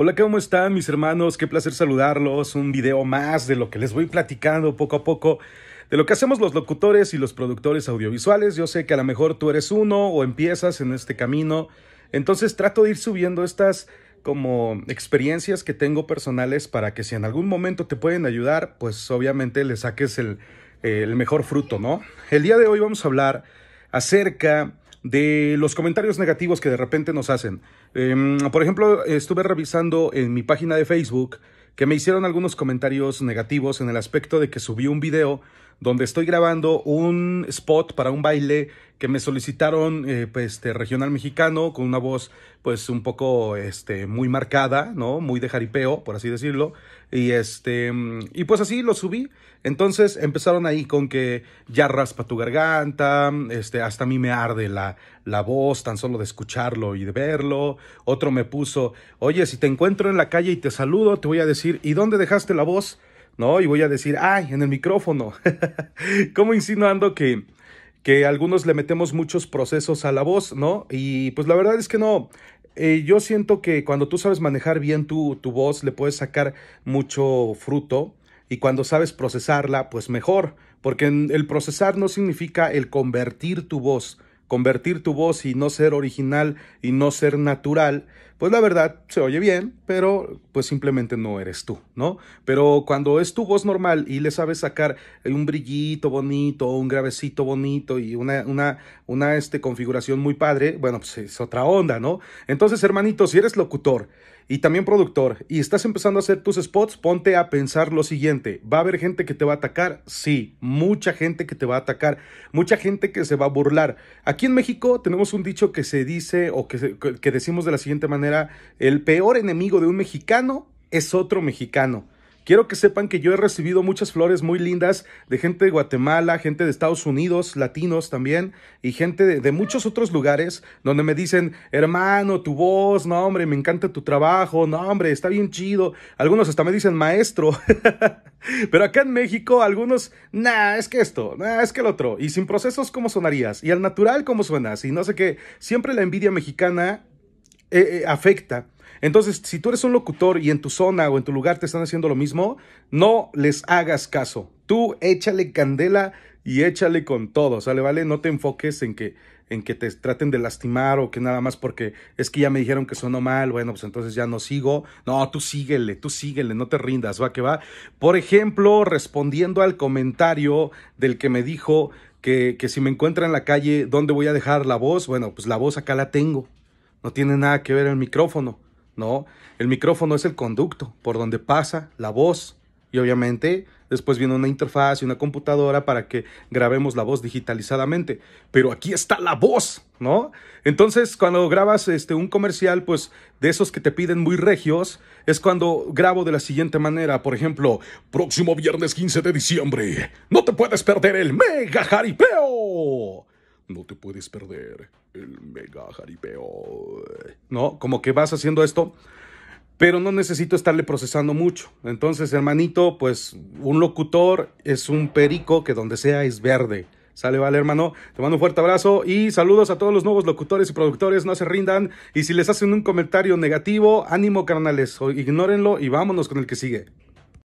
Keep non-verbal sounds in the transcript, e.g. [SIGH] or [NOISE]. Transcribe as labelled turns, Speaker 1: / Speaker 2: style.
Speaker 1: Hola, ¿cómo están mis hermanos? Qué placer saludarlos. Un video más de lo que les voy platicando poco a poco, de lo que hacemos los locutores y los productores audiovisuales. Yo sé que a lo mejor tú eres uno o empiezas en este camino. Entonces trato de ir subiendo estas como experiencias que tengo personales para que si en algún momento te pueden ayudar, pues obviamente le saques el, el mejor fruto, ¿no? El día de hoy vamos a hablar acerca de los comentarios negativos que de repente nos hacen. Em, por ejemplo, estuve revisando en mi página de Facebook que me hicieron algunos comentarios negativos en el aspecto de que subí un video donde estoy grabando un spot para un baile que me solicitaron eh, pues, este, regional mexicano con una voz pues un poco este, muy marcada, ¿no? Muy de jaripeo, por así decirlo. Y, este, y pues así lo subí. Entonces empezaron ahí con que ya raspa tu garganta, este, hasta a mí me arde la, la voz tan solo de escucharlo y de verlo. Otro me puso, oye, si te encuentro en la calle y te saludo, te voy a decir, ¿y dónde dejaste la voz? ¿no? Y voy a decir, ay, en el micrófono, [LAUGHS] como insinuando que, algunos le metemos muchos procesos a la voz, ¿no? Y pues la verdad es que no. Eh, yo siento que cuando tú sabes manejar bien tu, tu voz, le puedes sacar mucho fruto y cuando sabes procesarla, pues mejor, porque el procesar no significa el convertir tu voz, convertir tu voz y no ser original y no ser natural, pues la verdad se oye bien, pero pues simplemente no eres tú, ¿no? Pero cuando es tu voz normal y le sabes sacar un brillito bonito, un gravecito bonito y una, una, una este, configuración muy padre, bueno, pues es otra onda, ¿no? Entonces, hermanito, si eres locutor y también productor y estás empezando a hacer tus spots, ponte a pensar lo siguiente, ¿va a haber gente que te va a atacar? Sí, mucha gente que te va a atacar, mucha gente que se va a burlar. Aquí en México tenemos un dicho que se dice o que decimos de la siguiente manera, el peor enemigo de un mexicano es otro mexicano. Quiero que sepan que yo he recibido muchas flores muy lindas de gente de Guatemala, gente de Estados Unidos, latinos también, y gente de, de, muchos otros lugares donde me dicen, hermano, tu voz, no hombre, me encanta tu trabajo, no hombre, está bien chido. Algunos hasta me dicen maestro. [LAUGHS] Pero acá en México, algunos, nah, es que esto, nah, es que el otro. Y sin procesos, ¿cómo sonarías? Y al natural, ¿cómo suenas? Y no sé qué. Siempre la envidia mexicana eh, eh, afecta. Entonces, si tú eres un locutor y en tu zona o en tu lugar te están haciendo lo mismo, no les hagas caso. Tú échale candela y échale con todo, ¿sale? ¿Vale? No te enfoques en que, en que te traten de lastimar o que nada más porque es que ya me dijeron que sonó mal, bueno, pues entonces ya no sigo. No, tú síguele, tú síguele, no te rindas, va que va. Por ejemplo, respondiendo al comentario del que me dijo que, que si me encuentra en la calle, ¿dónde voy a dejar la voz? Bueno, pues la voz acá la tengo no tiene nada que ver el micrófono, ¿no? El micrófono es el conducto por donde pasa la voz y obviamente después viene una interfaz y una computadora para que grabemos la voz digitalizadamente, pero aquí está la voz, ¿no? Entonces, cuando grabas este un comercial, pues de esos que te piden muy regios, es cuando grabo de la siguiente manera, por ejemplo, próximo viernes 15 de diciembre, no te puedes perder el mega jaripeo no te puedes perder el mega jaripeo. ¿No? Como que vas haciendo esto, pero no necesito estarle procesando mucho. Entonces, hermanito, pues un locutor es un perico que donde sea es verde. Sale, vale, hermano. Te mando un fuerte abrazo y saludos a todos los nuevos locutores y productores. No se rindan. Y si les hacen un comentario negativo, ánimo, carnales. Ignórenlo y vámonos con el que sigue.